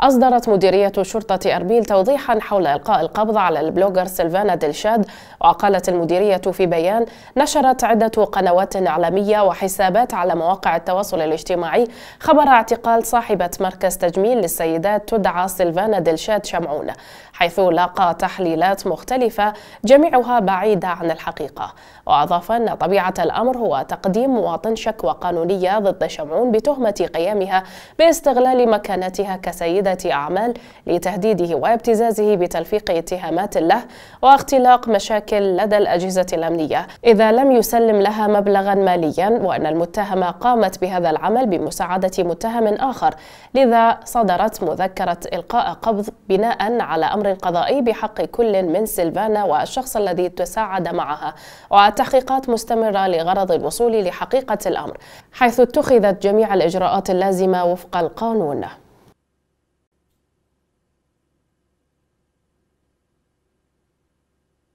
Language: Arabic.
أصدرت مديرية شرطة أربيل توضيحا حول إلقاء القبض على البلوجر سيلفانا دلشاد وقالت المديرية في بيان نشرت عدة قنوات إعلامية وحسابات على مواقع التواصل الاجتماعي خبر اعتقال صاحبة مركز تجميل للسيدات تدعى سيلفانا دلشاد شمعون حيث لاقى تحليلات مختلفة جميعها بعيدة عن الحقيقة وأضاف أن طبيعة الأمر هو تقديم مواطن شكوى قانونية ضد شمعون بتهمة قيامها باستغلال مكانتها كسيدة عده أعمال لتهديده وابتزازه بتلفيق اتهامات له واختلاق مشاكل لدى الأجهزة الأمنية إذا لم يسلم لها مبلغا ماليا وأن المتهمة قامت بهذا العمل بمساعدة متهم آخر لذا صدرت مذكرة إلقاء قبض بناء على أمر قضائي بحق كل من سيلفانا والشخص الذي تساعد معها والتحقيقات مستمرة لغرض الوصول لحقيقة الأمر حيث اتخذت جميع الإجراءات اللازمة وفق القانون